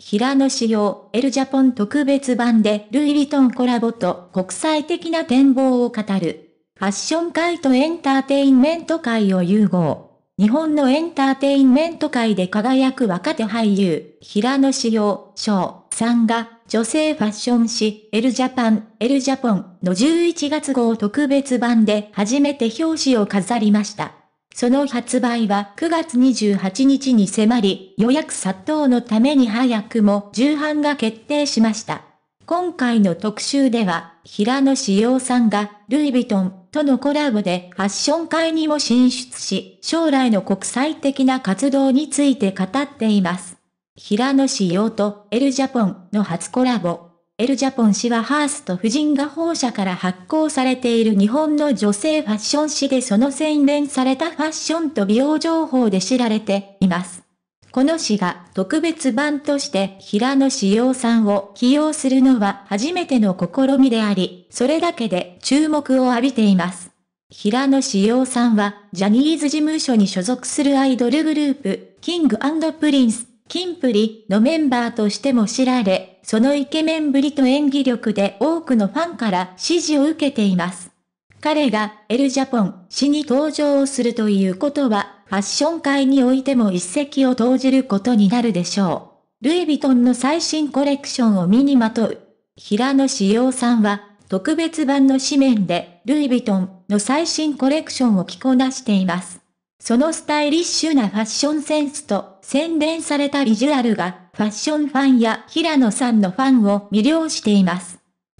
平野紫耀、エルジャポン特別版でルイ・ヴィトンコラボと国際的な展望を語る。ファッション界とエンターテインメント界を融合。日本のエンターテインメント界で輝く若手俳優、平野紫耀、翔さんが、女性ファッション誌、エルジャパン、エルジャポンの11月号特別版で初めて表紙を飾りました。その発売は9月28日に迫り、予約殺到のために早くも重版が決定しました。今回の特集では、平野志陽さんが、ルイ・ヴィトンとのコラボでファッション界にも進出し、将来の国際的な活動について語っています。平野志陽とエル・ジャポンの初コラボ。エル・ジャポン氏はハースト夫人が本社から発行されている日本の女性ファッション誌でその洗練されたファッションと美容情報で知られています。この誌が特別版として平野志陽さんを起用するのは初めての試みであり、それだけで注目を浴びています。平野志陽さんはジャニーズ事務所に所属するアイドルグループ、キングプリンスキンプリのメンバーとしても知られ、そのイケメンぶりと演技力で多くのファンから支持を受けています。彼がエルジャポン氏に登場をするということは、ファッション界においても一石を投じることになるでしょう。ルイ・ヴィトンの最新コレクションを身にまとう。平野志陽さんは、特別版の紙面で、ルイ・ヴィトンの最新コレクションを着こなしています。そのスタイリッシュなファッションセンスと洗練されたビジュアルがファッションファンや平野さんのファンを魅了しています。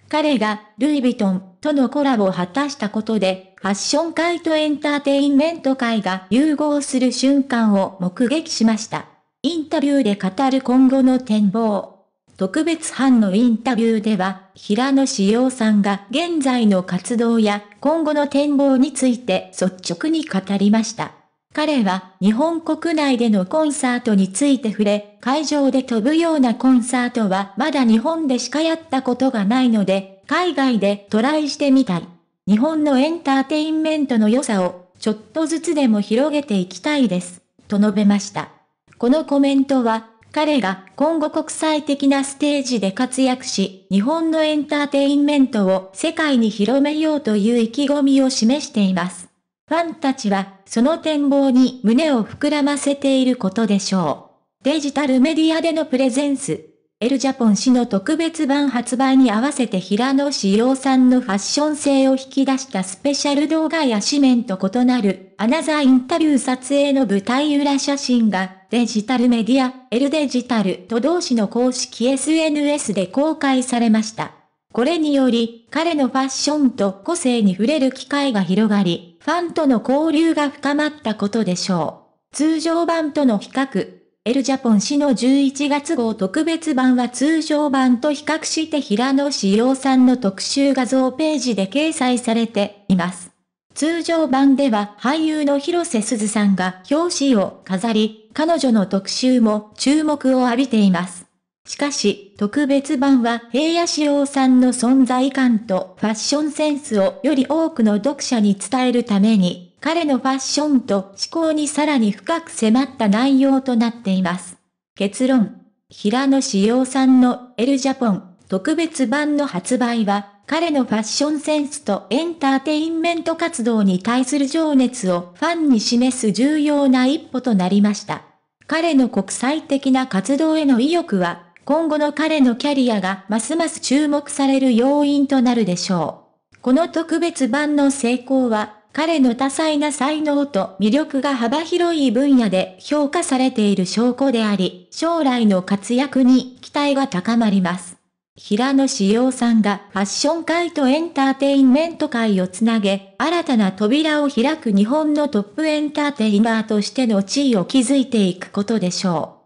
彼がルイ・ヴィトンとのコラボを果たしたことでファッション界とエンターテインメント界が融合する瞬間を目撃しました。インタビューで語る今後の展望。特別班のインタビューでは、平野志陽さんが現在の活動や今後の展望について率直に語りました。彼は日本国内でのコンサートについて触れ、会場で飛ぶようなコンサートはまだ日本でしかやったことがないので、海外でトライしてみたい。日本のエンターテインメントの良さを、ちょっとずつでも広げていきたいです。と述べました。このコメントは、彼が今後国際的なステージで活躍し、日本のエンターテインメントを世界に広めようという意気込みを示しています。ファンたちは、その展望に胸を膨らませていることでしょう。デジタルメディアでのプレゼンス。エルジャポン氏の特別版発売に合わせて平野志陽さんのファッション性を引き出したスペシャル動画や紙面と異なるアナザーインタビュー撮影の舞台裏写真がデジタルメディア、エルデジタルと同氏の公式 SNS で公開されました。これにより、彼のファッションと個性に触れる機会が広がり、ファンとの交流が深まったことでしょう。通常版との比較、エルジャポン氏の11月号特別版は通常版と比較して平野志陽さんの特集画像ページで掲載されています。通常版では俳優の広瀬すずさんが表紙を飾り、彼女の特集も注目を浴びています。しかし、特別版は平野紫耀さんの存在感とファッションセンスをより多くの読者に伝えるために、彼のファッションと思考にさらに深く迫った内容となっています。結論。平野紫耀さんのエルジャポン特別版の発売は、彼のファッションセンスとエンターテインメント活動に対する情熱をファンに示す重要な一歩となりました。彼の国際的な活動への意欲は今後の彼のキャリアがますます注目される要因となるでしょう。この特別版の成功は、彼の多彩な才能と魅力が幅広い分野で評価されている証拠であり、将来の活躍に期待が高まります。平野志陽さんがファッション界とエンターテインメント界をつなげ、新たな扉を開く日本のトップエンターテイナーとしての地位を築いていくことでしょう。